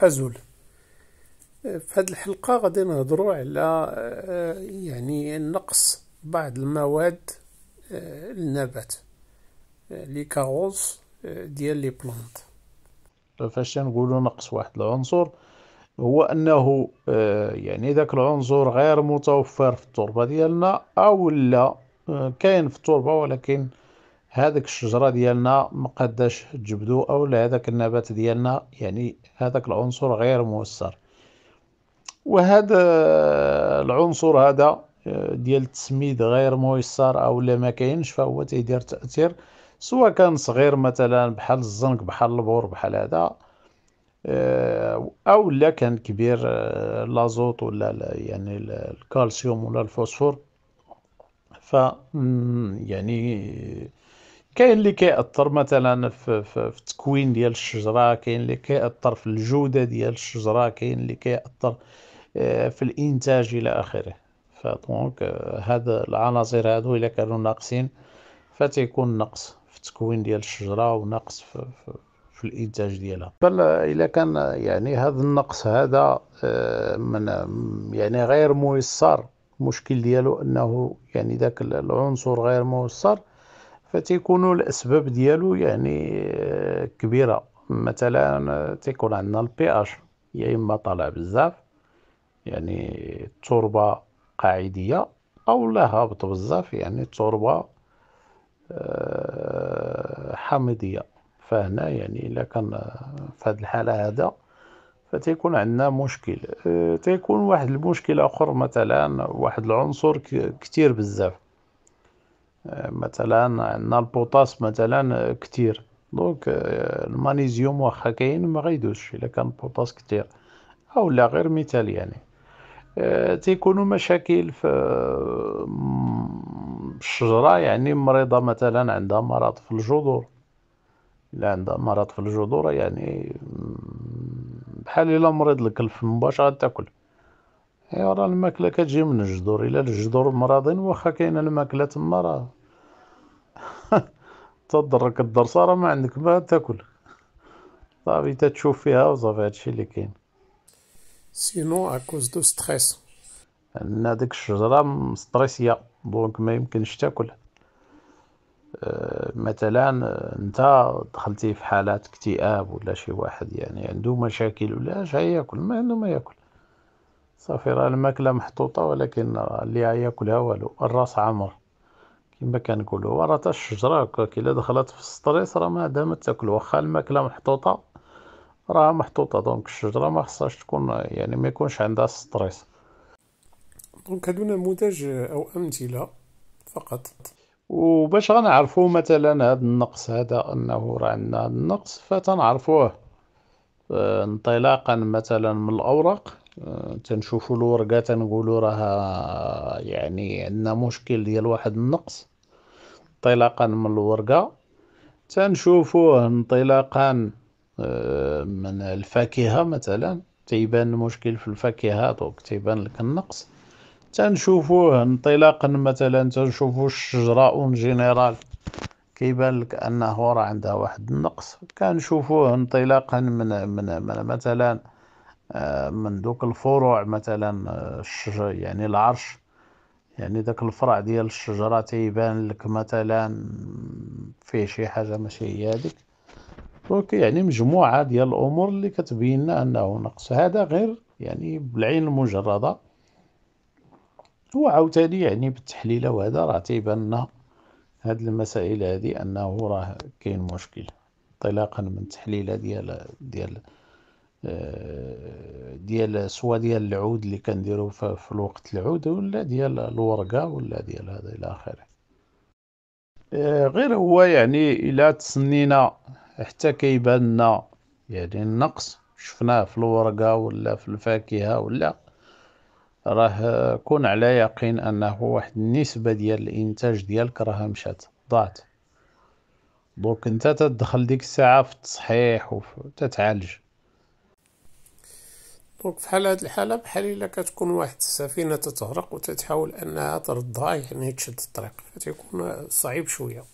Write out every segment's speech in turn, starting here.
أزول في هذه الحلقة غادي نهضروا على يعني نقص بعض المواد النبات لي كاروز ديال لي بلونت فاش نقولوا نقص واحد العنصر هو انه يعني ذاك العنصر غير متوفر في التربه ديالنا او لا كاين في التربه ولكن هذيك الشجرة ديالنا مقداش تجبدو أولا هذاك النبات ديالنا يعني هذاك العنصر غير موسر وهذا آه، العنصر هذا آه، ديال التسميد غير ميسر او لا ما كاينش فهو تيدير تاثير سواء كان صغير مثلا بحال الزنك بحال البور بحال هذا آه، او لا كان كبير لازوت ولا يعني الكالسيوم ولا الفوسفور ف يعني كاين اللي كيأثر مثلا في, في, في التكوين ديال الشجره كاين اللي كيأثر في الجوده ديال الشجره كاين اللي كيأثر آه، في الانتاج الى اخره فدونك آه، هاد العناصر هادو الا كانوا ناقصين فتيكون نقص في التكوين ديال الشجره ونقص في, في, في الانتاج ديالها بل آه، الا كان يعني هذا النقص هذا من يعني غير ميسر المشكل ديالو انه يعني ذاك العنصر غير ميسر فتيكونوا الاسباب ديالو يعني آه، كبيره مثلا آه، تيكون عندنا البي اش يا اما طالع بزاف يعني التربه قاعديه او لا هابط بزاف يعني التربه آه، حامضيه فهنا يعني الا كان في هذه الحاله هذا فتيكون عندنا مشكل تيكون واحد المشكل اخر مثلا واحد العنصر كتير بزاف مثلا عندنا البوتاس مثلا كتير دونك آه، المغنيزيوم واخا كاين ما غيدوش الا كان البوتاس كتير او لا غير مثال يعني آه، تيكونوا مشاكل في آه، الشجره يعني مريضه مثلا عندها مرض في الجذور الا عندها مرض في الجذور يعني بحال الا مريض الكلف مباشره تاكل راه الماكله كتجي من الجذور الا الجذور مراضين واخا كاينه الماكله تما راه تضرك الدرس راه ما عندك ما تاكل صافي تتشوف فيها وصافي هادشي اللي كاين سينو اكوز دو ستريس ان ديك الشجره مستريسيه دونك ما يمكنش تاكل أه، مثلا انت دخلتي في حالات اكتئاب ولا شي واحد يعني عنده مشاكل ولا اش ياكل ما عنده ما ياكل صافي راه الماكله محطوطه ولكن اللي ياكلها والو الراس عامر كما كنقولوا وراه حتى الشجره هكاك الا دخلت في السطريس راه ما عندها ما تاكل واخا الماكله محطوطه راه محطوطه دونك الشجره ما خصهاش تكون يعني ما يكونش عندها السطريس دونك هادو نموذج او امثله فقط وباش غنعرفوا مثلا هذا النقص هذا انه راه عندنا هاد النقص فتنعرفوه آه، انطلاقا مثلا من الاوراق تنشوفوا الورقة تنقولوا راها يعني عندنا مشكل ديال واحد النقص انطلاقا من الورقة تنشوفوه انطلاقا آه، من الفاكهة مثلا تيبان المشكل في الفاكهة دونك تيبان لك النقص تنشوفوه انطلاقا مثلا تنشوفو الشجرة اون جينيرال كيبان لك انه راه عندها واحد النقص كنشوفوه انطلاقا من من, من مثلا آه، من دوك الفروع مثلا آه، يعني العرش يعني داك الفرع ديال الشجرة تيبان لك مثلا فيه شي حاجة ماشي هي هذيك دونك يعني مجموعة ديال الأمور اللي كتبين لنا أنه نقص هذا غير يعني بالعين المجردة وعاوتاني يعني بالتحليلة وهذا راه تيبان لنا هاد المسائل هذه أنه راه كاين مشكل انطلاقا من التحليلة ديال ديال آه، ديال سوا ديال العود اللي كنديرو في الوقت العود ولا ديال الورقه ولا ديال هذا الى اخره آه، غير هو يعني الى تسنينا حتى كيبان لنا يعني النقص شفناه في الورقه ولا في الفاكهه ولا راه كون على يقين انه واحد النسبه ديال الانتاج ديالك راها مشات ضاعت دونك انت تدخل ديك الساعه في التصحيح وتتعالج دونك في حال هاد الحالة بحال إلا كتكون واحد السفينة تتغرق وتتحاول أنها تردها يعني تشد الطريق فتيكون صعيب شوية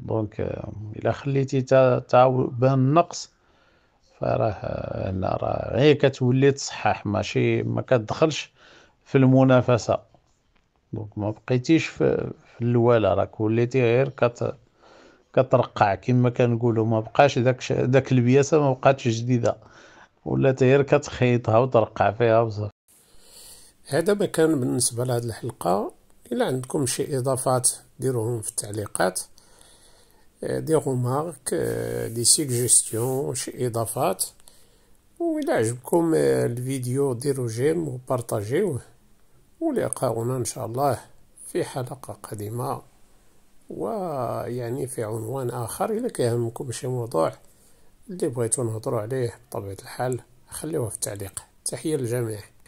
دونك آه، إلا خليتي تا بان النقص فراه هنا راه غير كتولي تصحح ماشي ما كتدخلش في المنافسة دونك ما بقيتيش في, في الولا راك وليتي غير كت كترقع كما كنقولوا ما بقاش داك داك البياسه ما بقاتش جديده ولات غير كتخيطها وترقع فيها بزاف هذا ما كان بالنسبه لهاد الحلقه الا عندكم شي اضافات ديروهم في التعليقات آه، آه، دي غومارك دي سيجستيون شي اضافات وإلا عجبكم آه، الفيديو ديروا جيم وبارطاجيوه ولقاؤنا ان شاء الله في حلقه قادمه ويعني في عنوان اخر الى كيهمكم شي موضوع اللي بغيتو نهضرو عليه بطبيعة الحال خليوه في التعليق تحية للجميع